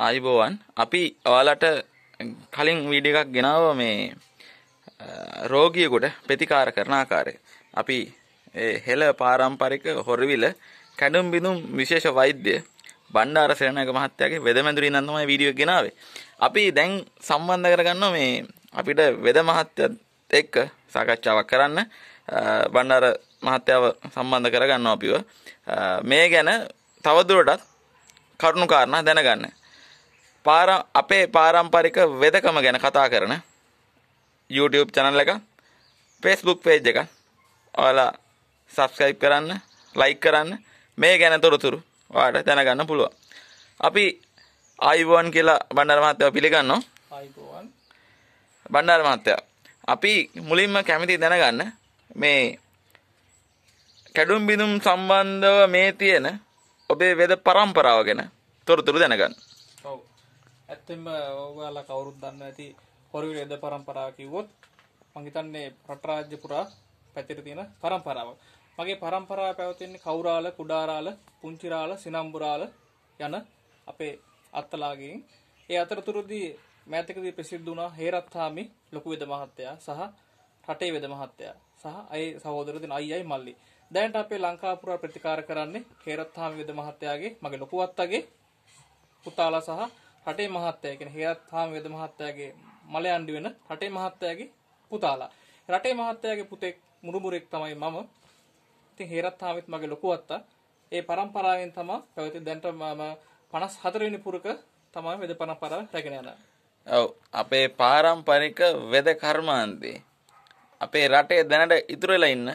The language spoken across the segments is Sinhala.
ආයිබෝවන් අපි ඔයාලට කලින් වීඩිය එකක් ගෙනාව මේ රෝගියකුට ප්‍රතිකාර කරන ආකාරය අපි හෙළ පාරම්පරික හොරවිල කැඩුම් බිඳුම් විශේෂ වෛද්‍ය බණ්ඩාර සේනායක මහත්තයාගේ වෙද මැදුරින් නම් තමයි වීඩියෝ එක ගෙනාවේ. අපි දැන් සම්බන්ධ කරගන්න මේ අපිට වෙද මහත්තයත් එක්ක සාකච්ඡාවක් කරන්න බණ්ඩාර මහත්තයාව සම්බන්ධ කරගන්නවා අපිව. මේ ගැන තවදුරටත් කරුණු කාරණා දැනගන්න. අපේ පාරම්පරික වෙදකම ගැන කතා කරන YouTube channel එක Facebook page එක ඔයාලා subscribe කරන්න like කරන්න මේ ගැන තොරතුරු ඔයාලට දැනගන්න පුළුවන්. අපි ආයුබෝවන් කියලා බණ්ඩාර මහත්තයා පිළිගන්නවා. ආයුබෝවන්. බණ්ඩාර මහත්තයා. අපි මුලින්ම කැමති දැනගන්න මේ කැඩුම් බිඳුම් සම්බන්ධව මේ තියෙන ඔබේ වෙද පරම්පරාව ගැන තොරතුරු දැනගන්න. ඇත්තෙන්ම ඔයාලා කවුරුත් දන්න ඇති හොරවිල යුද පරම්පරාව කිව්වොත් මං හිතන්නේ රට රාජ්‍ය පුරා පැතිර තියෙන පරම්පරාවක්. මගේ පරම්පරාව පැවතෙන්නේ කෞරාල, කුඩාරාල, පුංචිරාල, සිනම්බුරාල යන අපේ අත්තලාගෙන්. ඒ අතරතුරදී මෑතකදී ප්‍රසිද්ධ වුණා හේරත්හාමි ලොකු වෙද මහත්තයා සහ රටේ වෙද මහත්තයා සහ අය සහෝදර දෙන අයියයි මල්ලි. දැනට අපේ ලංකාපුරා ප්‍රතිකාර කරන්නේ හේරත්හාමි වෙද මහත්තයාගේ මගේ ලොකු අත්තගේ පුතාලා සහ රටේ මහත්තයා කියන්නේ හේරත් හාමිවේද මහත්තයාගේ මලයන්ඩි වෙන රටේ මහත්තයාගේ පුතාලා. රටේ මහත්තයාගේ පුතෙක් මුරුමුරෙක් තමයි මම. ඉතින් හේරත් හාමිත් මගේ ලොකු අත්තා. ඒ પરම්පරාවෙන් තමයි පැවති දැන්ට මම 54 වෙනි පුරක තමයි වෙද પરම්පරාව රැගෙන යනවා. ඔව් අපේ පාරම්පරික වෙද කර්මාන්තේ අපේ රටේ දැනට ඉතුරු වෙලා ඉන්න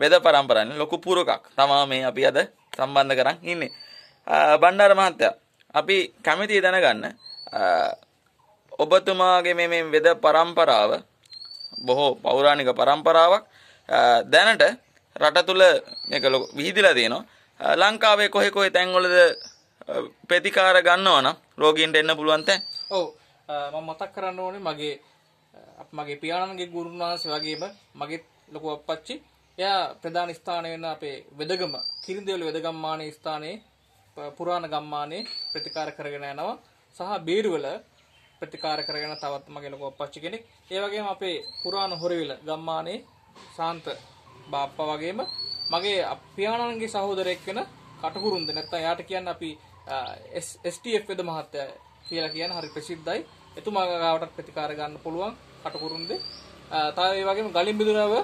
වෙද પરම්පරාවේ ලොකු පුරකක් තමයි මේ අපි අද සම්බන්ධ කරන් ඉන්නේ. බණ්ඩාර මහත්තයා අපි කැමති දැනගන්න ඔබතුමාගේ මේ වෙද පරම්පරාව බොහෝ පෞරාණික පරම්පරාවක් දැනට රට තුල මේක ලොකු විහිදලා තියෙනවා ලංකාවේ කොහේ කොහේ තැන්වලද ප්‍රතිකාර ගන්නවා නම් රෝගීන්ට එන්න පුළුවන් තැන් ඔව් මම මතක් කරන්න ඕනේ මගේ මගේ පියාණන්ගේ ගුරුන් වහන්සේ වගේම මගේ ලොකු අප්පච්චි එයා ප්‍රධාන ස්ථානය වෙන අපේ වෙදගම කිරිඳිවල වෙදගම්මාන ස්ථානයේ පුරාණ ගම්මානයේ ප්‍රතිකාර කරගෙන යනවා සහ බීරුවල ප්‍රතිකාර කරගෙන තවත් මගේ ලොකු අප්පච්චි කෙනෙක්. ඒ වගේම අපේ පුරාණ හොරවිල ගම්මානයේ ශාන්ත බාප්පා වගේම මගේ පියාණන්ගේ සහෝදරයෙක් වෙන කටුකුරුන්ද නැත්නම් යාට කියන්න අපි STF වෙද මහත්තයා කියලා කියන හරි ප්‍රසිද්ධයි. එතුමා ගාවට ප්‍රතිකාර ගන්න පුළුවන් කටුකුරුන්ද. තව ඒ වගේම ගලින් බිදුරව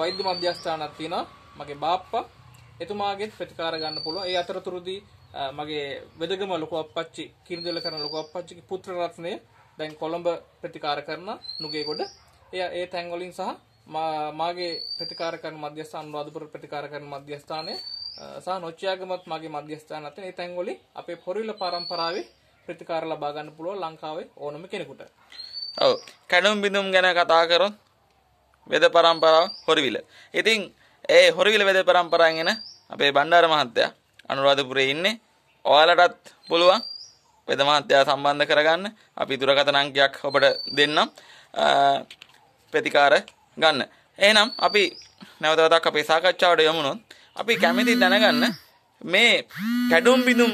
වෛද්‍ය මධ්‍යස්ථානක් තියෙනවා. මගේ බාප්පා එතුමාගෙත් ප්‍රතිකාර ගන්න පුළුවන්. ඒ අතරතුරදී මගේ වෙදගම ලොකු අප්පච්චි කිරිඳුල කරන ලොකු අප්පච්චිගේ පුත්‍ර රත්නය දැන් කොළඹ ප්‍රතිකාර කරන නුගේගොඩ. එයා ඒ තැන් වලින් සහ මාගේ ප්‍රතිකාර කරන මධ්‍යස්ථාන අනුරාධපුර ප්‍රතිකාර කරන මධ්‍යස්ථානය සහ නොච්චයාගමත් මගේ මධ්‍යස්ථාන අතර ඒ තැන් වලින් අපේ පොරිල පරම්පරාවේ ප්‍රතිකාර ලබා ගන්න පුළුවන් ලංකාවේ ඕනම කෙනෙකුට. ඔව්. කණුම් බිඳුම් ගැන කතා කරොත් වෙද පරම්පරාව හොරවිල. ඉතින් ඒ හොරවිල වෙද පරම්පරාවෙන් එන අපේ බණ්ඩාර මහත්තයා අනුරාධපුරේ ඉන්නේ. ඔයාලටත් පුළුවන් වෙද මහත්තයා සම්බන්ධ කරගන්න. අපි දුරකථන අංකයක් ඔබට දෙන්නම්. ප්‍රතිකාර ගන්න. එහෙනම් අපි නැවත වතාවක් අපේ සාකච්ඡාවට යමුනොත් අපි කැමති දැනගන්න මේ කැඩුම් බිඳුම්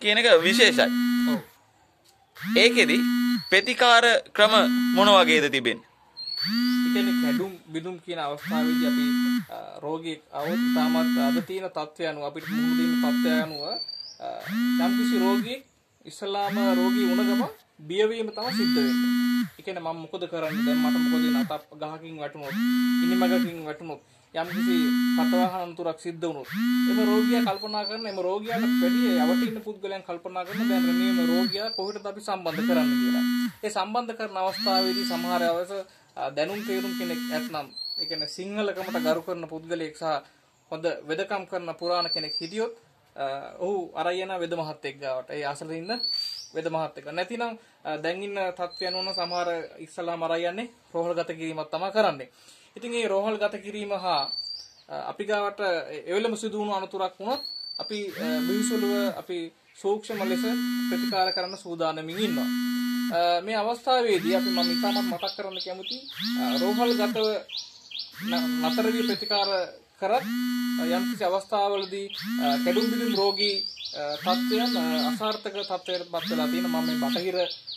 කියන එක විශේෂයි. ඒකෙදි ප්‍රතිකාර ක්‍රම මොන වගේද තිබෙන්නේ? නැඩුම් බිඳුම් කියන අවස්ථාවේදී අපි රෝගී අවුත් තාමත් අද තියෙන තත්ත්වය අනුව අපිට මුහුණ දෙන තත්ත්වය අනුව යම්කිසි රෝගී ඉස්ලාම රෝගී වුණ ගම බියවීම තමයි සිද්ධ වෙන්නේ. ඒ කියන්නේ මම මොකද කරන්නේ? දැන් මට මොකද නතප් ගහකින් වැටුනොත්, ඉනිමගකින් වැටුනොත්, යම්කිසි කටවාහන අනතුරක් සිද්ධ වුණොත්, එම රෝගියා කල්පනා කරන, එම රෝගියාට වැඩි යවට ඉන්න පුද්ගලයන් කල්පනා කරන දැන් මේ රෝගියා කොහෙටද අපි සම්බන්ධ කරන්නේ කියලා. ඒ සම්බන්ධ කරන අවස්ථාවේදී සමහර අවස්ථා දැනුම් තේරුම් කෙනෙක් ඇත්නම් ඒ කියන්නේ සිංහලකමට ගරු කරන පුද්ගලයෙක් සහ හොඳ වෙදකම් කරන පුරාණ කෙනෙක් හිටියොත් ඔහු අරයන වෙද මහත්තෙක් ගාවට. ඒ අසලින් ඉන්න වෙද මහත්තෙක්. නැතිනම් දැන් ඉන්න තත්ත්වයන් වුණ සමහර ඉස්සලාම අරයන්නේ රෝහල්ගත කිරීමක් තමයි කරන්නේ. ඉතින් මේ රෝහල්ගත කිරීම හා අපි ගාවට එවෙලම සිදු වුණු අනතුරක් වුණොත් අපි බිහිසුලුව අපි සූක්ෂම ලෙස ප්‍රතිකාර කරන්න සූදානමින් ඉන්නවා. මේ අවස්ථාවේදී අපි මම ඉතාමත් මතක් කරන්න කැමති රෝහල් ගතව නතරවී ප්‍රතිකාර කරත් යම්කිසි අවස්ථාවලදී කැඩුම් බිදුම් රෝගී තත්ත්වයන් අසාර්ථක තත්ත්වයකට පත් වෙලා තියෙන මම මේ බටහිර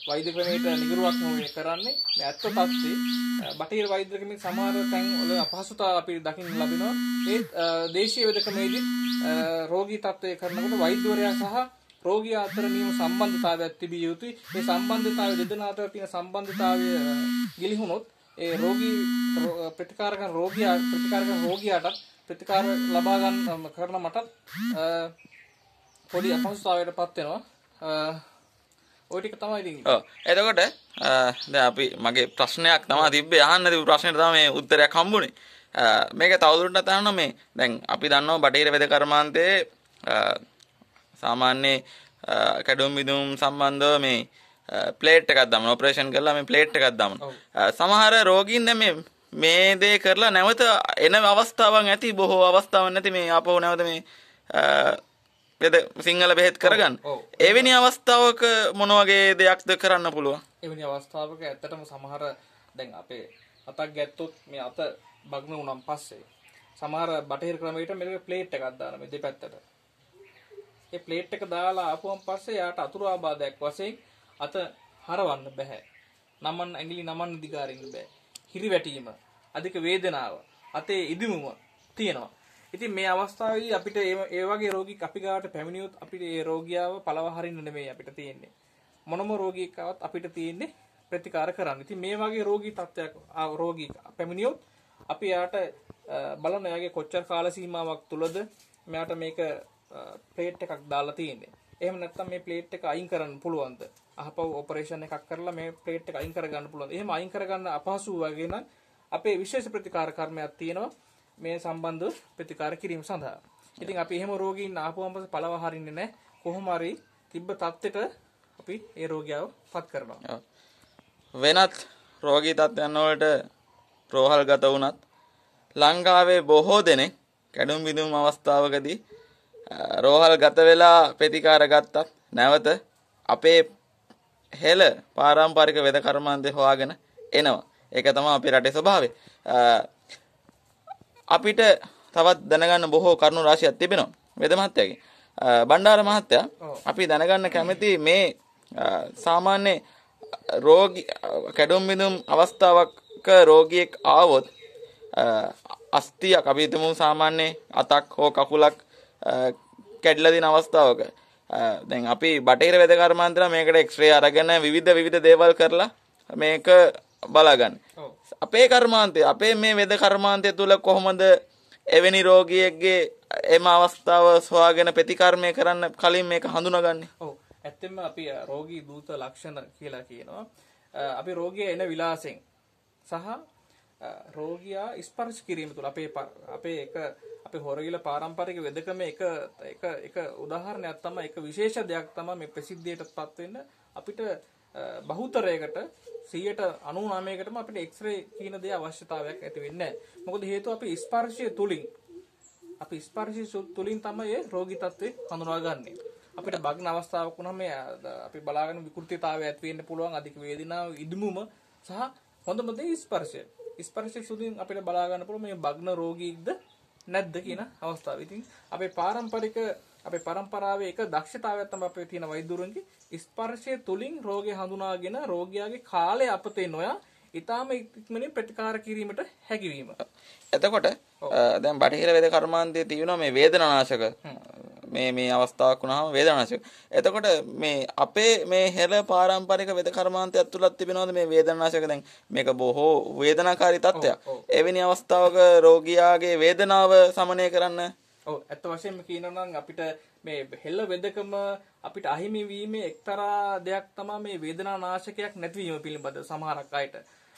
වෛද්‍ය ක්‍රමයට නිගරුවක් නොවේ කරන්නේ මේ ඇත්ත තත්ත්වේ බටහිර වෛද්‍ය ක්‍රමයේ සමහර තැන් වල අපහසුතා අපි දකින්න ලැබෙනවා ඒත් දේශීය වෛද්‍ය ක්‍රමයේදී රෝගී තත්ත්වය කරනකොට වෛද්‍යවරයා සහ රෝගියා අතර නියම සම්බන්ධතාවයක් තිබිය යුතුයි. මේ සම්බන්ධතාවය දෙදෙනා අතර තියෙන සම්බන්ධතාවය ගිලිහුණොත් ඒ රෝගී ප්‍රතිකාර කරන රෝගියා ප්‍රතිකාර කරන රෝගියාටත් ප්‍රතිකාර ලබා ගන්න කරන මටත් පොඩි අපහසුතාවයකට පත් වෙනවා. ඔය ටික තමයි ඉතින්. ඔව්. එතකොට දැන් අපි මගේ ප්‍රශ්නයක් තමයි තිබ්බේ අහන්න තිබු ප්‍රශ්නෙට තමයි මේ උත්තරයක් හම්බුනේ. මේක තවදුරටත් අහන්න මේ දැන් අපි දන්නවා බටහිර වෙද කර්මාන්තයේ සාමාන්‍ය කැඩුම් බිදුම් සම්බන්ධව මේ ප්ලේට් එකක් දාමන ඔපරේෂන් කරලා මේ ප්ලේට් එකක් දාමන සමහර රෝගීන් දැන් මේ මේ දේ කරලා නැවත එන අවස්ථාවන් ඇති බොහෝ අවස්ථාවන් නැති මේ ආපහු නැවත මේ වෙද සිංහල බෙහෙත් කරගන්න එවැනි අවස්ථාවක මොන වගේ දෙයක්ද කරන්න පුළුවන් එවැනි අවස්ථාවක ඇත්තටම සමහර දැන් අපේ අතක් ගැත්තොත් මේ අත බග්න උනම් පස්සේ සමහර බටහිර ක්‍රමයට මේක ප්ලේට් එකක් දාන මේ දෙපැත්තට ඒ ප්ලේට් එක දාලා ආපුවම පස්සේ යාට අතුරු ආබාධයක් වශයෙන් අත හරවන්න බෑ. නමන්න ඇඟිලි නමන්න දිගාරින්න බෑ. හිරිවැටීම, අධික වේදනාව, අතේ ඉදිමුම තියෙනවා. ඉතින් මේ අවස්ථාවේදී අපිට ඒ වගේ රෝගීක් අපි ගාවට පැමිණියොත් අපිට ඒ රෝගියාව පළව හරින්න නෙමෙයි අපිට තියෙන්නේ. මොනම රෝගීෙක් ආවත් අපිට තියෙන්නේ ප්‍රතිකාර කරන්න. ඉතින් මේ වගේ රෝගී තත්ත්වයක් රෝගී පැමිණියොත් අපි යාට බලන්න එයාගේ කොච්චර කාල සීමාවක් තුලද මෙයාට මේක ප්ලේට් එකක් දාලා තියෙන්නේ. එහෙම නැත්නම් මේ ප්ලේට් එක අයින් කරන්න පුළුවන්ද? අහපව් ඔපරේෂන් එකක් කරලා මේ ප්ලේට් එක අයින් කරගන්න පුළුවන්ද? එහෙම අයින් කරගන්න අපහසු වගේ නම් අපේ විශේෂ ප්‍රතිකාර කර්මයක් තියෙනවා මේ සම්බන්ධ ප්‍රතිකාර කිරීම සඳහා. ඉතින් අපි එහෙම රෝගීන් ආපුවම පස්සේ පළව හරින්නේ නැහැ. කොහොම හරි තිබ්බ තත්ත්වෙට අපි ඒ රෝගියාව පත් කරනවා. වෙනත් රෝගී තත්ත්වයන් වලට රෝහල්ගත වුණත් ලංකාවේ බොහෝ දෙනෙක් කැඩුම් බිඳුම් අවස්ථාවකදී රෝහල් ගත වෙලා ප්‍රතිකාර ගත්තත් නැවත අපේ හෙළ පාරම්පරික වෙද කර්මාන්තය හොයාගෙන එනවා. ඒක තමයි අපේ රටේ ස්වභාවය. අපිට තවත් දැනගන්න බොහෝ කරුණු රාශියක් තිබෙනවා වෙද මහත්තයාගේ. බණ්ඩාර මහත්තයා අපි දැනගන්න කැමති මේ සාමාන්‍ය රෝගී කැඩුම් බිඳුම් අවස්ථාවක රෝගියෙක් ආවොත් අස්තියක් අපි හිතමු සාමාන්‍ය අතක් හෝ කකුලක් කැඩිලා දින අවස්ථාවක දැන් අපි බටහිර වෙද කර්මාන්තර මේකට එක්ස්රේ අරගෙන විවිධ විවිධ දේවල් කරලා මේක බලාගන්න. අපේ කර්මාන්තය අපේ මේ වෙද කර්මාන්තය තුල කොහොමද එවැනි රෝගියෙක්ගේ එම අවස්ථාව සොයාගෙන ප්‍රතිකර්මය කරන්න කලින් මේක හඳුනාගන්නේ. ඔව්. ඇත්තෙන්ම අපි රෝගී දූත ලක්ෂණ කියලා කියනවා. අපි රෝගිය එන විලාසෙන් සහ රෝගියා ස්පර්ශ කිරීම තුළ අපේ අපේ එක අපේ හොරගිල පාරම්පරික වෙදකම එක එක එක උදාහරණයක් තමයි එක විශේෂ දෙයක් තමයි මේ ප්‍රසිද්ධියටපත් වෙන්න අපිට බහුතරයකට 99%කටම අපිට එක්ස්රේ කියන දේ අවශ්‍යතාවයක් ඇති වෙන්නේ නැහැ. මොකද හේතුව අපි ස්පර්ශය තුලින් අපි ස්පර්ශය තුලින් තමයි රෝගී තත්ත්වේ හඳුනාගන්නේ. අපිට බග්න අවස්ථාවක් වුණාම අපි බලාගෙන විකෘතිතාවය ඇති වෙන්න පුළුවන් අධික වේදනාව ඉදමුම සහ හොඳම දේ ස්පර්ශය. ස්පර්ශය සුදුින් අපිට බලා ගන්න පුළුවන් මේ බග්න රෝගීක්ද නැද්ද කියන අවස්ථාව. ඉතින් අපේ පාරම්පරික අපේ પરම්පරාවේ එක දක්ෂතාවයක් තමයි අපේ තියෙන වෛද්‍යවරුන්ගේ ස්පර්ශය තුලින් රෝගය හඳුනාගෙන රෝගියාගේ කාලය අපතේ නොයා ඉතාම ඉක්මනින් ප්‍රතිකාර කිරීමට හැකිවීම. එතකොට දැන් බටහිර වේද කර්මාන්තයේ තියෙනවා මේ වේදනානාශක මේ මේ අවස්ථාවක් වුණාම වේදනාශක. එතකොට මේ අපේ මේ හෙළ පාරම්පරික වෙද කර්මාන්තයක් තුලත් තිබෙනවද මේ වේදනාශක දැන් මේක බොහෝ වේදනාකාරී තත්ත්වයක්. එවැනි අවස්ථාවක රෝගියාගේ වේදනාව සමනය කරන්න ඔව් ඇත්ත වශයෙන්ම කියනවා නම් අපිට මේ හෙළ වෙදකම අපිට අහිමි වීමේ එක්තරා දෙයක් තමයි මේ වේදනානාශකයක් නැතිවීම පිළිබඳ සමහරක් අයට.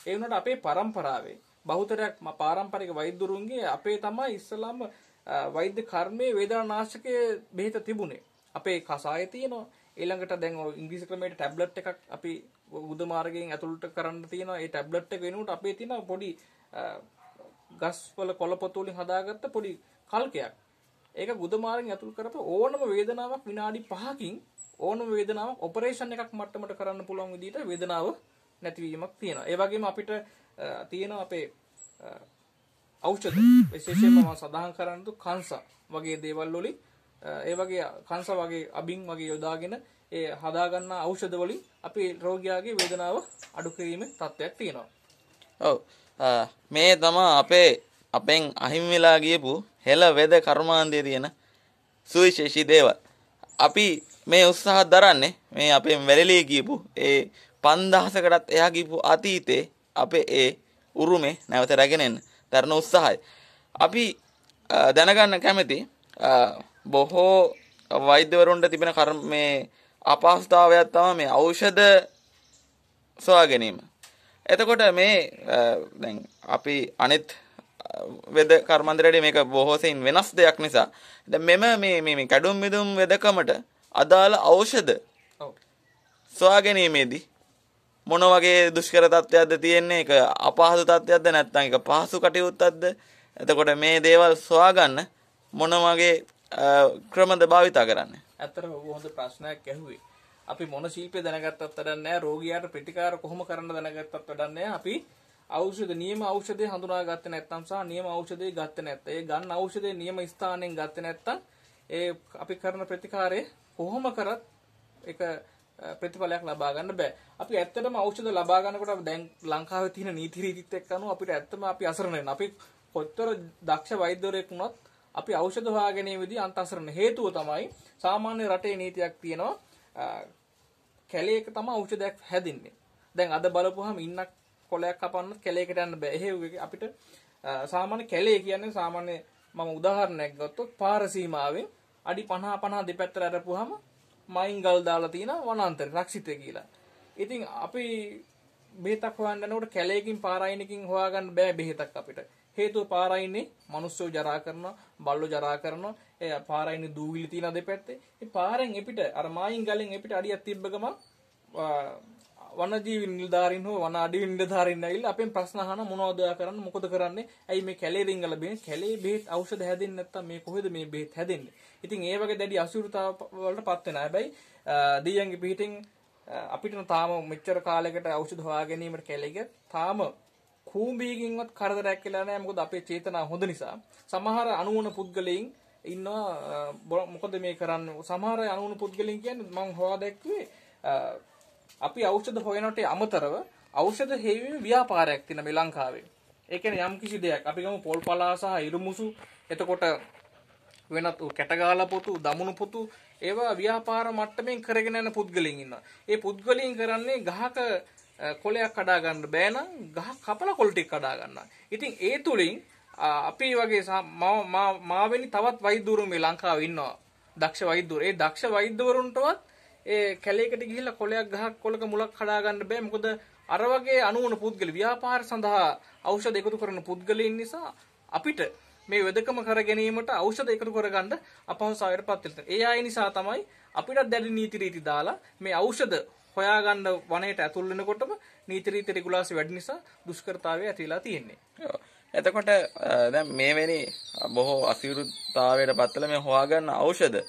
ඒ වුණාට අපේ પરම්පරාවේ බහුතරයක් පාරම්පරික වෛද්‍යරුන්ගේ අපේ තමයි ඉස්සලාම වෛද්‍ය කර්මයේ වේදනානාශකය බෙහෙත තිබුණේ. අපේ කසාය තියෙනවා. ඊළඟට දැන් ඔය ඉංග්‍රීසි ක්‍රමයට ටැබ්ලට් එකක් අපි උද මාර්ගයෙන් ඇතුළට කරන්න තියෙනවා. ඒ ටැබ්ලට් එක වෙනුවට අපේ තියෙන පොඩි ගස්වල කොළපොතු වලින් හදාගත්ත පොඩි කල්කයක්. ඒක ගුද මාර්ගයෙන් ඇතුළු කරපුව ඕනම වේදනාවක් විනාඩි 5කින් ඕනම වේදනාවක් ඔපරේෂන් එකක් මට්ටමට කරන්න පුළුවන් විදිහට වේදනාව නැතිවීමක් තියෙනවා. ඒ වගේම අපිට තියෙන අපේ ඖෂධ විශේෂයෙන්ම මම සඳහන් කරන්නතු කංශ වගේ දේවල් වලින් ඒ වගේ කංශ වගේ අබින් වගේ යොදාගෙන ඒ හදාගන්න ඖෂධ වලින් අපේ රෝගියාගේ වේදනාව අඩු කිරීමේ තත්ත්වයක් තියෙනවා. ඔව් මේ තමයි අපේ අපෙන් අහිමි වෙලා ගියපු හෙළ වේද කර්මාන්තයේ තියෙන සුවිශේෂී දේවල්. අපි මේ උත්සාහ දරන්නේ මේ අපෙන් වැළලී ගියපු ඒ 5000කටත් එහා ගියපු අතීතේ අපේ ඒ උරුමේ නැවත රැගෙන එන්න. දරන උත්සාහය. අපි දැනගන්න කැමති බොහෝ වෛද්‍යවරුන්ට තිබෙන කර්ම මේ අපහසුතාවයක් තමයි මේ ඖෂධ සොයා ගැනීම. එතකොට මේ දැන් අපි අනිත් වෙද කර්මන්දරයේ මේක බොහෝසෙයින් වෙනස් දෙයක් නිසා දැන් මෙම මේ මේ කැඩුම් මිදුම් වෙදකමට අදාළ ඖෂධ සොයා ගැනීමේදී මොන වගේ දුෂ්කර තත්ත්වයක්ද තියෙන්නේ ඒක අපහසු තත්ත්වයක්ද නැත්නම් ඒක පහසු කටයුත්තක්ද එතකොට මේ දේවල් සොයාගන්න මොන වගේ ක්‍රමද භාවිතා කරන්නේ ඇත්තටම ඔබ හොඳ ප්‍රශ්නයක් ඇහුවේ අපි මොන ශිල්පේ දැනගත්තත් වැඩක් නැහැ රෝගියාට ප්‍රතිකාර කොහොම කරන්න දැනගත්තත් වැඩක් නැහැ අපි ඖෂධ නියම ඖෂධය හඳුනා ගත්තේ නැත්නම් සහ නියම ඖෂධය ගත්තේ නැත්නම් ඒ ගන්න ඖෂධය නියම ස්ථානයෙන් ගත්තේ නැත්නම් ඒ අපි කරන ප්‍රතිකාරය කොහොම කරත් ඒක ප්‍රතිඵලයක් ලබා ගන්න බෑ. අපි ඇත්තටම ඖෂධ ලබා ගන්නකොට දැන් ලංකාවේ තියෙන නීති රීතිත් එක්ක අනුව අපිට ඇත්තම අපි අසරණ වෙනවා. අපි කොච්චර දක්ෂ වෛද්‍යවරයෙක් වුණත් අපි ඖෂධ හොයාගැනීමේදී අන්තසරණ හේතුව තමයි සාමාන්‍ය රටේ නීතියක් තියෙනවා කැලේක තමයි ඖෂධයක් හැදින්නේ. දැන් අද බලපුවහම ඉන්නක් කොලයක් කපන්න කැලේකට යන්න බෑ. එහෙ අපිට සාමාන්‍ය කැලේ කියන්නේ සාමාන්‍ය මම උදාහරණයක් ගත්තොත් පාර සීමාවෙන් අඩි 50 50 දෙපැත්තට අරපුවාම මයින් ගල් දාලා තියෙන වනාන්තර රක්ෂිතය කියලා. ඉතින් අපි බෙහෙතක් හොයන්න යනකොට කැලේකින් පාරායිනකින් හොයාගන්න බෑ බෙහෙතක් අපිට. හේතුව පාරායිනේ මිනිස්සු ජරා කරනවා, බල්ලෝ ජරා කරනවා, ඒ පාරායිනේ දූවිලි තියෙන දෙපැත්තේ. ඒ පාරෙන් එපිට අර මයින් ගලෙන් එපිට අඩියක් තිබ්බ ගමන් වනජීවි නිලධාරීන් හෝ වන අඩවි නිලධාරීන් ඇවිල්ලා අපෙන් ප්‍රශ්න අහන මොනවද ඔයා කරන්නේ මොකද කරන්නේ ඇයි මේ කැලේ රිංගල බෙහෙත් කැලේ බෙහෙත් ඖෂධ හැදෙන්නේ නැත්තම් මේ කොහෙද මේ බෙහෙත් හැදෙන්නේ ඉතින් ඒ වගේ දැඩි අසුරතාව වලට පත් වෙනවා. හැබැයි දෙයියන්ගේ පිටින් අපිට තාම මෙච්චර කාලයකට ඖෂධ හොයා ගැනීමට කැලේක තාම කූඹියකින්වත් කරදරයක් කියලා නැහැ. මොකද අපේ චේතනාව හොඳ නිසා. සමහර අනුවන පුද්ගලයන් ඉන්නවා මොකද මේ කරන්න සමහර අනුවන පුද්ගලයන් කියන්නේ මම හොයා දැක්කුවේ අපි ඖෂධ හොයනට අමතරව ඖෂධ හේවීම ව්‍යාපාරයක් තියෙන මේ ලංකාවේ. ඒ කියන්නේ යම්කිසි දෙයක් අපි ගමු පොල් පලා සහ ඉරුමුසු එතකොට වෙනත් කැටගාලා පොතු දමනු පොතු ඒවා ව්‍යාපාර මට්ටමින් කරගෙන යන පුද්ගලයන් ඉන්නවා. ඒ පුද්ගලයන් කරන්නේ ගහක කොලයක් කඩා ගන්න බෑ නම් ගහ කපලා කොළ ටික කඩා ගන්නවා. ඉතින් ඒ තුලින් අපි වගේ මම මාවෙනි තවත් වෛද්‍යවරු මේ ලංකාවේ ඉන්නවා. දක්ෂ වෛද්‍යවරු. ඒ දක්ෂ වෛද්‍යවරුන්ටවත් ඒ කැලේකට ගිහිල්ලා කොලයක් ගහක් කොලක මුලක් කඩා ගන්න බෑ. මොකද අර වගේ අනුවන පුද්ගල ව්‍යාපාර සඳහා ඖෂධ එකතු කරන පුද්ගලයන් නිසා අපිට මේ වෙදකම කර ගැනීමට ඖෂධ එකතු කරගන්න අපහසුතාවයට පත් වෙනවා. ඒ අය නිසා තමයි අපිට දැඩි නීති රීති දාලා මේ ඖෂධ හොයාගන්න වනයේට ඇතුල් වෙනකොටම නීති රීති රෙගුලාසි වැඩි නිසා දුෂ්කරතාවය ඇතිලා තියෙන්නේ. එතකොට දැන් මේ වෙනි බොහෝ අසීරුතාවයට පත්වලා මේ හොයාගන්න ඖෂධ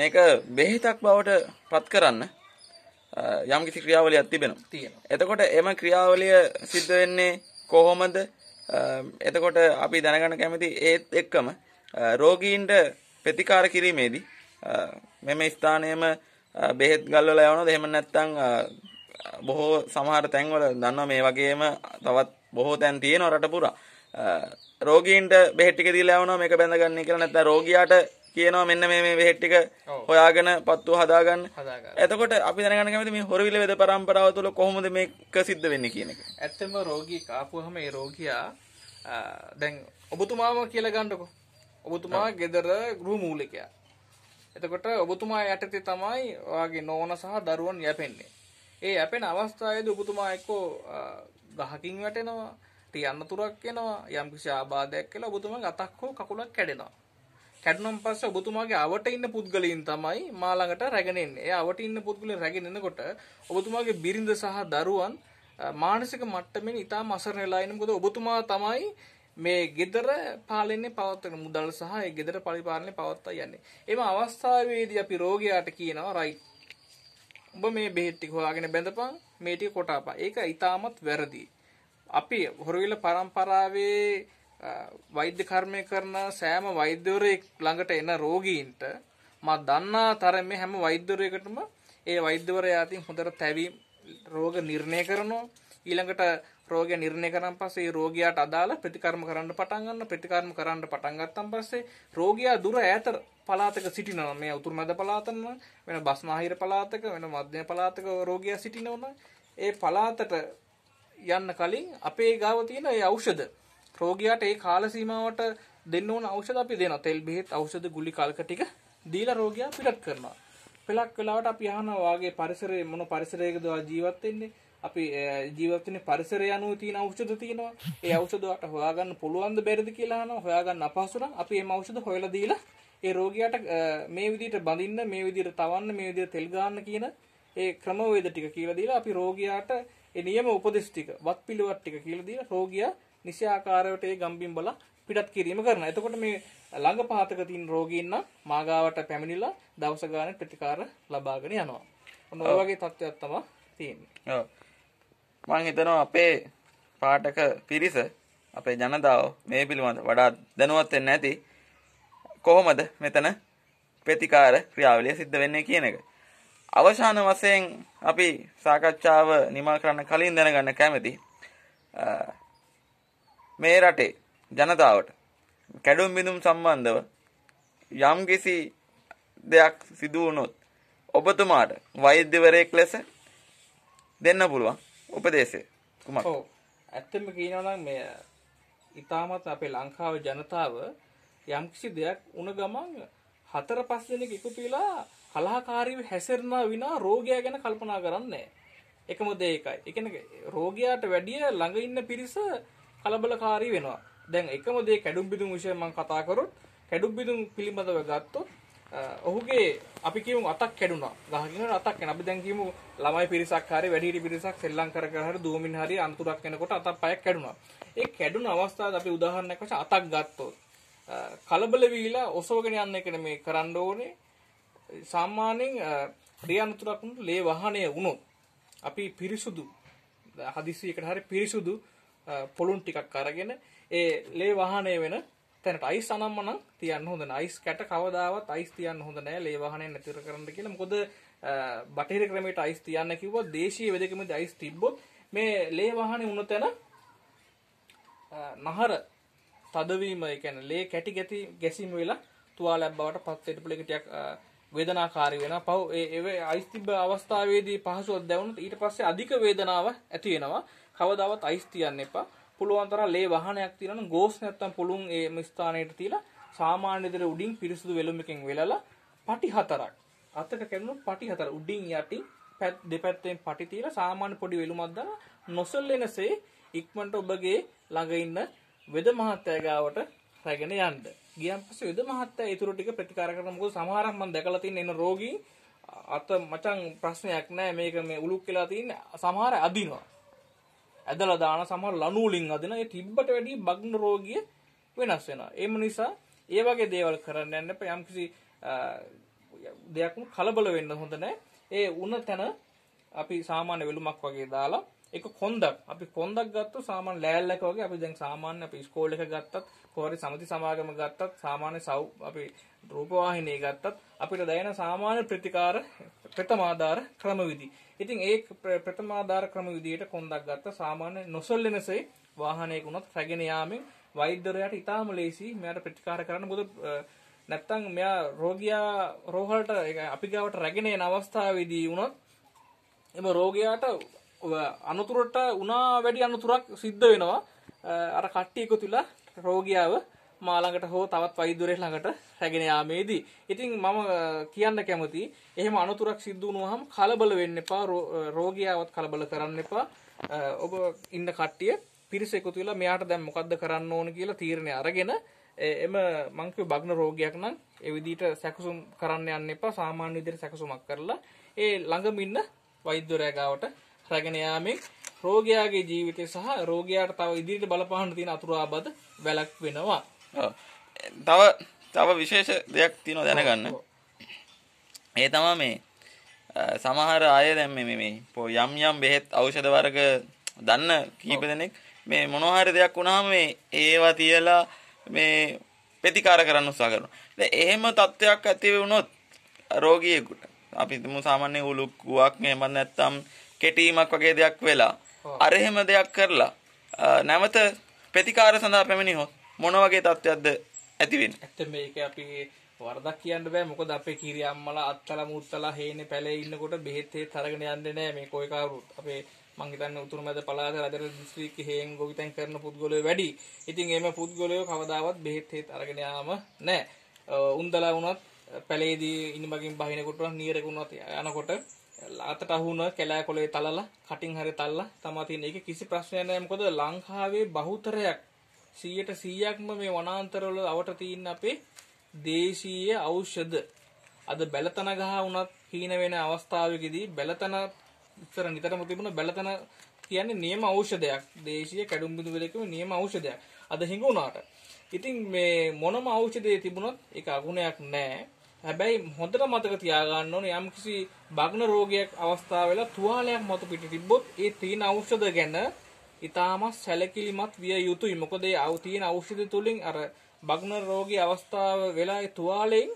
මේක බෙහෙතක් බවට පත් කරන්න යම් කිසි ක්‍රියාවලියක් තිබෙනවා. තියෙනවා. එතකොට එම ක්‍රියාවලිය සිද්ධ වෙන්නේ කොහොමද? එතකොට අපි දැනගන්න කැමති ඒත් එක්කම රෝගීන්ට ප්‍රතිකාර කිරීමේදී මෙම ස්ථානයම බෙහෙත් ගල්වල යවන දෙහෙම නැත්තං බොහෝ සමහර තැන්වල දන්න මේ වගේම තවත් බොහෝ තැන් තියෙන රට පුරා රෝගීන්ට බෙහෙට්ටික දීලා යවනවා මේක බැඳගන්නේ කියලා නැත්නම් රෝගියාට කියනවා මෙන්න මේ මේ වෙහෙට්ටික හොයාගෙන පත්තුව හදාගන්න එතකොට අපි දැනගන්න කැමති මේ හොරවිල වෙද පරම්පරාව තුළ කොහොමද මේක සිද්ධ වෙන්නේ කියන එක. ඇත්තම රෝගී කාපුවහම ඒ රෝගියා දැන් ඔබතුමාම කියලා ගන්නකො. ඔබතුමා ගෙදර ගෘහ මූලිකයා. එතකොට ඔබතුමා යටතේ තමයි ඔයාගේ නෝන සහ දරුවන් යැපෙන්නේ. ඒ යැපෙන අවස්ථාවේදී ඔබතුමා එක්ක ගහකින් වැටෙනවා, තියන්න තුරක් වෙනවා, යම්කිසි ආබාධයක් කියලා ඔබතුමාගේ අතක් හෝ කකුලක් කැඩෙනවා. කැඩුනම් පස්සේ ඔබතුමාගේ අවට ඉන්න පුද්ගලයන් තමයි මා ළඟට රැගෙන එන්නේ. ඒ අවට ඉන්න පුද්ගලයන් රැගෙන එනකොට ඔබතුමාගේ බිරිඳ සහ දරුවන් මානසික මට්ටමින් ඉතාම අසරණ වෙලා ඉන්නේ. මොකද ඔබතුමා තමයි මේ gedara පාලනේ පවත්වන මුදල් සහ ඒ gedara පරිපාලනේ පවත්වා යන්නේ. එම අවස්ථාවේදී අපි රෝගියාට කියනවා right. ඔබ මේ බෙහෙත් ටික හොයාගෙන බඳපන් මේ ටික කොටාපන්. ඒක ඉතාමත් වැරදි. අපි හොරවිල පරම්පරාවේ වෛද්‍ය කර්මය කරන සෑම වෛද්‍යවරයෙක් ළඟට එන රෝගීන්ට මා දන්නා තරමේ හැම වෛද්‍යවරයෙකුටම ඒ වෛද්‍යවරයා අතින් හොඳට තැවි රෝග නිర్ణය කරනවා ඊළඟට රෝගය නිర్ణය කරන් පස්සේ ඒ රෝගියාට අදාළ ප්‍රතිකර්ම කරන්න පටන් ගන්න ප්‍රතිකර්ම කරන්න පටන් ගත්තන් පස්සේ රෝගියා දුර ඈත පළාතක සිටිනවා මේ උතුරු මැද පළාතන වෙන බස්නාහිර පළාතක වෙන මධ්‍ය පළාතක රෝගියා සිටිනවා ඒ පළාතට යන්න කලින් අපේ ගාව තියෙන ඒ ඖෂධ රෝගියාට ඒ කාල සීමාවට දෙන්න ඕන ඖෂධ අපි දෙනවා. තෙල් බෙහෙත් ඖෂධ ගුලි කල්ක ටික දීලා රෝගියා පිටත් කරනවා. පළක් වෙලාවට අපි අහනවා වාගේ පරිසරයේ මොන පරිසරයකද ජීවත් වෙන්නේ? අපි ජීවත්වන පරිසරය අනුව තියෙන ඖෂධ තියෙනවා. ඒ ඖෂධ හොයාගන්න පුළුවන්ද බැරිද කියලා අහනවා. හොයාගන්න අපහසු නම් අපි මේ ඖෂධ හොයලා දීලා ඒ රෝගියාට මේ විදිහට බඳින්න, මේ විදිහට තවන්න, මේ විදිහට තෙල් ගන්න කියන ඒ ක්‍රමවේද ටික කියලා දීලා අපි රෝගියාට ඒ නියම උපදෙස් ටික, වත් පිළිවෙත් ටික කියලා දීලා රෝගියා නිසියාකාරවට ඒ ගම්බිම්බලා පිටත් කිරීම කරනවා. එතකොට මේ ළඟ පහතක තියෙන රෝගීන් නම් මාගාවට පැමිණිලා දවස ගානේ ප්‍රතිකාර ලබාගෙන යනවා. ඔන්න ඔය වගේ තත්ත්වයක් තමයි තියෙන්නේ. ඔව්. මම හිතනවා අපේ පාඨක පිරිස අපේ ජනතාව මේ පිළිබඳ වඩා දැනුවත් වෙන්නේ නැති කොහොමද මෙතන ප්‍රතිකාර ක්‍රියාවලිය සිද්ධ වෙන්නේ කියන එක. අවසාන වශයෙන් අපි සාකච්ඡාව නිමා කරන්න කලින් දැනගන්න කැමති මේ රටේ ජනතාවට කැඩුම් බිඳුම් සම්බන්ධව යම්කිසි දෙයක් සිදු වුණොත් ඔබතුමාට වෛද්‍යවරයෙක් ලෙස දෙන්න පුළුවන් උපදේශය කුමක්? ඔව්. ඇත්තම කියනවා නම් මේ ඊටමත් අපේ ලංකාවේ ජනතාව යම්කිසි දෙයක් වුණ ගමන් හතර පහ දෙනෙක් එකතු වෙලා කලහකාරීව හැසිරෙන විනා රෝගය ගැන කල්පනා කරන්නේ නැහැ. එකම දේ එකයි. ඒ කියන්නේ රෝගියාට වැඩිය ළඟ ඉන්න පිරිස කලබලකාරී වෙනවා. දැන් එකම දේ කැඩුම් බිදුම් વિશે මම කතා කරොත් කැඩුම් බිදුම් පිළිබඳව ගත්තොත් ඔහුගේ අපි කියමු අතක් කැඩුනා. ගහගෙන අතක් කැඩුණා. අපි දැන් කියමු ළමයි පිරිසක් හරි වැඩිහිටි පිරිසක් සෙල්ලම් කර කර හරි දුවමින් හරි අන්තුරක් වෙනකොට අතක් පයක් කැඩුනා. ඒ කැඩුන අවස්ථාවේ අපි උදාහරණයක් වශයෙන් අතක් ගත්තොත් කලබල වීලා ඔසවගෙන යන්න එක මේ කරන්න ඕනේ. සාමාන්‍යයෙන් ක්‍රියාන්තුරක් ලේ වහණය වුණොත් අපි පිරිසුදු හදිසියකට හරි පිරිසුදු පොළුන් ටිකක් අරගෙන ඒ ලේ වහණය වෙන තැනට අයිස් අනම්ම නම් තියන්න හොඳ නෑ. අයිස් කැට කවදාවත් අයිස් තියන්න හොඳ නෑ. ලේ වහණය නැතිර කරන්න කියලා. මොකද බටහිර ක්‍රමයට අයිස් තියන්න කිව්වොත් දේශීය වෙදකෙමදී අයිස් තිබ්බොත් මේ ලේ වහණය උන තැන නහර තදවීම ඒ කියන්නේ ලේ කැටි ගැටි ගැසීම වෙලා තුවාලයක් බවට පත් වෙටපු එක ටිකක් වේදනාකාරී වෙනවා. පව් ඒ අයිස් තිබ්බ අවස්ථාවේදී පහසුවක් දැවුනොත් ඊට පස්සේ අධික වේදනාවක් ඇති වෙනවා. කවදාවත් අයිස් තියන්න එපා. පුළුවන් තරම් ලේ වහනයක් තියනනම් ගෝස් නැත්තම් පුළුවන් ඒ ස්ථානයට තියලා සාමාන්‍ය විදිහට උඩින් පිරිසුදු වෙලුමකින් වෙලලා පටි හතරක් අතක කැඩුණු පටි හතර උඩින් යටින් පැත් දෙපැත්තෙන් පටි තියලා සාමාන්‍ය පොඩි වෙලුමක් දාලා නොසෙල්ලෙනසේ ඉක්මනට ඔබගේ ළඟ ඉන්න වෙද මහත්තයා ගාවට රැගෙන යන්න. ගියන් පස්සේ වෙද මහත්තයා ඊටු ටික ප්‍රතිකාර කරන මොකද සමහරක් මම දැකලා තියෙන එන රෝගීන් අත මචං ප්‍රශ්නයක් නෑ මේක මේ උලුක් කියලා තියෙන සමහර අදිනවා ඇදලා දාන සමහර ලණු වලින් අදින ඒ තිබ්බට වැඩිය භග්න රෝගිය වෙනස් වෙනවා. ඒම නිසා ඒ වගේ දේවල් කරන්න යන්න එපා. යම්කිසි දෙයක් කලබල වෙන්න හොඳ නැහැ. ඒ උණ තැන අපි සාමාන්‍ය වෙලුමක් වගේ දාලා එක කොන්දක් අපි කොන්දක් ගත්තොත් සාමාන්‍ය ලෑල්ලක වගේ අපි දැන් සාමාන්‍ය අපි ස්කෝල් එක ගත්තත් කොහරි සමති සමාගම ගත්තත් සාමාන්‍ය සව් අපි රූපවාහිනිය ගත්තත් අපිට දැනෙන සාමාන්‍ය ප්‍රතිකාර ප්‍රතමාදාර ක්‍රමවිදි ඉතින් ඒ ප්‍රථමාධාර ක්‍රම විදිහට කොන්දක් ගත්ත සාමාන්‍ය නොසොල්ලෙනසේ වාහනයක උනත් රැගෙන යාමෙන් වෛද්‍යවරයාට ඉතාම ලේසි මෙයාට ප්‍රතිකාර කරන්න මොකද නැත්තම් මෙයා රෝගියා රෝහලට අපි ගාවට රැගෙන එන අවස්ථාවේදී වුණොත් එම රෝගියාට අනුතුරට උනා වැඩි අනුතුරක් සිද්ධ වෙනවා අර කට්ටිය එකතුලා රෝගියාව මා ළඟට හෝ තවත් වෛද්‍යවරයෙක් ළඟට රැගෙන යාමේදී. ඉතින් මම කියන්න කැමති එහෙම අනතුරක් සිද්ධ වුණාම කලබල වෙන්න එපා රෝගියාවත් කලබල කරන්න එපා. ඔබ ඉන්න කට්ටිය පිරිස එකතු වෙලා මෙයාට දැන් මොකද්ද කරන්න ඕන කියලා තීරණය අරගෙන එම මං කිව්ව බග්න රෝගයක් නම් ඒ විදිහට සැකසුම් කරන්න යන්න එපා. සාමාන්‍ය විදිහට සැකසුමක් කරලා ඒ ළඟම ඉන්න වෛද්‍යවරයා ගාවට රැගෙන යාමෙන් රෝගයාගේ ජීවිතය සහ රෝගයාට තව ඉදිරියට බලපාන්න තියෙන අතුරු ආබාධ වැළක් වෙනවා. තව තව විශේෂ දෙයක් තියෙනවා දැනගන්න. ඒ තමයි මේ සමහර අය දැන් මේ මේ යම් යම් බෙහෙත් ඖෂධ වර්ග දන්න කීප දෙනෙක් මේ මොනවා හරි දෙයක් වුණාම මේ ඒවා තියලා මේ ප්‍රතිකාර කරන්න උත්සාහ කරනවා. දැන් එහෙම තත්ත්වයක් ඇති වුණොත් රෝගියෙකුට අපි හිතමු සාමාන්‍ය උලු කුවක් එහෙම නැත්නම් කෙටීමක් වගේ දෙයක් වෙලා අර එහෙම දෙයක් කරලා නැවත ප්‍රතිකාර සඳහා පැමිණියොත් මොන වගේ තත්ත්වයක්ද ඇති වෙන්නේ? ඇත්තම මේක අපි වරදක් කියන්න බෑ මොකද අපේ කිරි අම්මලා අත්තලා මුත්තලා හේනේ පැලේ ඉන්නකොට බෙහෙත් හේත් අරගෙන යන්නේ නෑ මේ කොයි කවුරුත්. අපේ මං හිතන්නේ උතුරු මැද පළාත රජර දිස්ත්‍රික්කයේ හේන් ගොවිතැන් කරන පුද්ගලයෝ වැඩි. ඉතින් එimhe පුද්ගලයෝ කවදාවත් බෙහෙත් හේත් අරගෙන යාම නෑ. උන්දලා වුණත් පැලේදී ඉනිමගින් බහිනකොට නියරක වුණත් යනකොට අතට අහුන කැලෑ කොලේ තලලා කටින් හරි තල්ලා තමා තියෙන එක කිසි ප්‍රශ්නයක් නෑ මොකද ලංකාවේ බහුතරයක් 100ට 100ක්ම මේ වනාන්තරවල අවට තියෙන අපේ දේශීය ඖෂධ අද බැලතන ගහ වුණත් හීන වෙන අවස්ථාවකදී බැලතන ඉස්සර නිතරම තිබුණ බැලතන කියන්නේ නියම ඖෂධයක් දේශීය කැඩුම් බිඳු වලකම නියම ඖෂධයක් අද හිඟුණාට ඉතින් මේ මොනම ඖෂධයේ තිබුණත් ඒක අගුණයක් නැහැ හැබැයි හොඳට මතක තියාගන්න ඕනේ යම්කිසි භග්න රෝගයක් අවස්ථාව වෙලා තුවාලයක් මතු පිට තිබ්බොත් ඒ තියෙන ඖෂධ ගැන ඉතාමත් සැලකිලිමත් විය යුතුයි. මොකද ඒ අව තියෙන ඖෂධ තුලින් අර බග්න රෝගී අවස්ථාව වෙලා තුවාලෙන්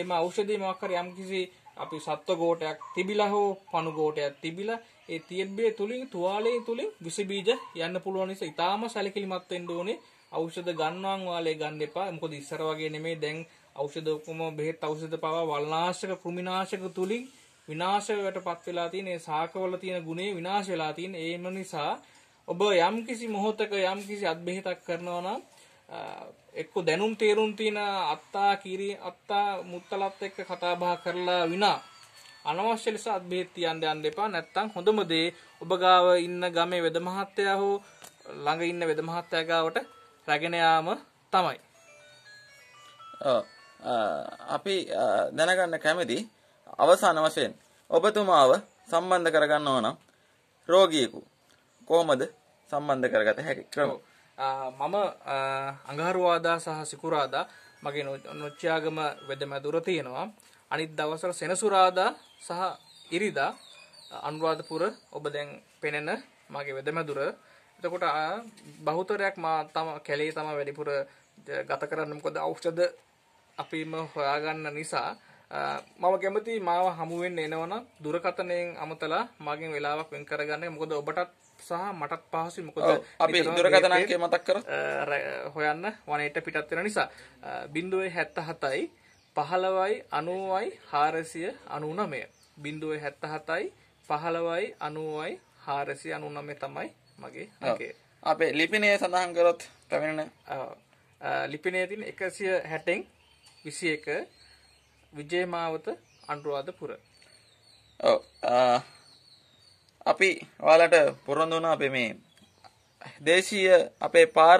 එම ඖෂධය මොකක් හරි යම්කිසි අපි සත්ව ගෝටයක් තිබිලා හෝ පණු ගෝටයක් තිබිලා ඒ තියෙබ්බේ තුලින් තුවාලේ තුලින් විස බීජ යන්න පුළුවන් නිසා ඊටාම සැලකිලිමත් වෙන්න ඕනේ ඖෂධ ගන්නවන් වාලේ ගන්න එපා මොකද ඉස්සර වගේ නෙමෙයි දැන් ඖෂධ ඔක්කොම බෙහෙත් ඖෂධ පවා වල්නාශක කෘමිනාශක තුලින් විනාශයටපත් වෙලා තියෙන ඒ සාකවල තියෙන ගුණේ විනාශ වෙලා තියෙන ඒ නිසා ඔබ යම්කිසි මොහොතක යම්කිසි අත්බෙහෙතක් කරනවා නම් එක්ක දැනුම් තේරුම් තියෙන අත්තා කිරි අත්තා මුත්තලත් එක්ක කතා බහ කරලා විනා අනවශ්‍ය ලෙස අත්බෙහෙත් තියන්න යන්න එපා නැත්තම් හොඳම දේ ඔබ ගාව ඉන්න ගමේ වෙද මහත්තයා හෝ ළඟ ඉන්න වෙද මහත්තයා ගාවට රැගෙන යාම තමයි. ඔව් අපි දැනගන්න කැමති අවසාන වශයෙන් ඔබතුමාව සම්බන්ධ කරගන්න ඕන නම් රෝගියෙකු කොහොමද සම්බන්ධ කරගත හැකි ක්‍රම මම අඟහරුවාදා සහ සිකුරාදා මගේ නොච්චාගම වෙදමැදුර තියෙනවා අනිත් දවසර සෙනසුරාදා සහ ඉරිදා අනුරාධපුර ඔබ දැන් පෙනෙන මගේ වෙදමැදුර එතකොට බහුතරයක් මා තම කැලේ තම වැඩිපුර ගත කරන්න මොකද ඖෂධ අපිම හොයාගන්න නිසා මම කැමති මාව හමුවෙන්න එනවනම් දුරකතනයෙන් අමතලා මගෙන් වෙලාවක් වෙන් කරගන්න මොකද ඔබටත් සහ මටත් පහසු මොකද අපි දුරකතනන්ගේ මතක් කර හොයන්න වනට පිටත් වෙන නිසා බින්දුවේ හැත්ත හතයි පහලවයි අනුවයි හාරසිය අනුනමය බින්දුවේ හැත්ත හතයි පහලවයි අනුවයි හාරසි අනුනමේ තමයි මගේ අපේ ලිපිනය සඳහන් කරොත් පැමිණෙන ලිපිනේ තින් එකසිය හැටෙන් විසි එක විජේමාවත අන්රුවාද පුර ඔව අපි ඔයාලට පොරොන්දුන අපේ මේ දේශීය අපේ පාර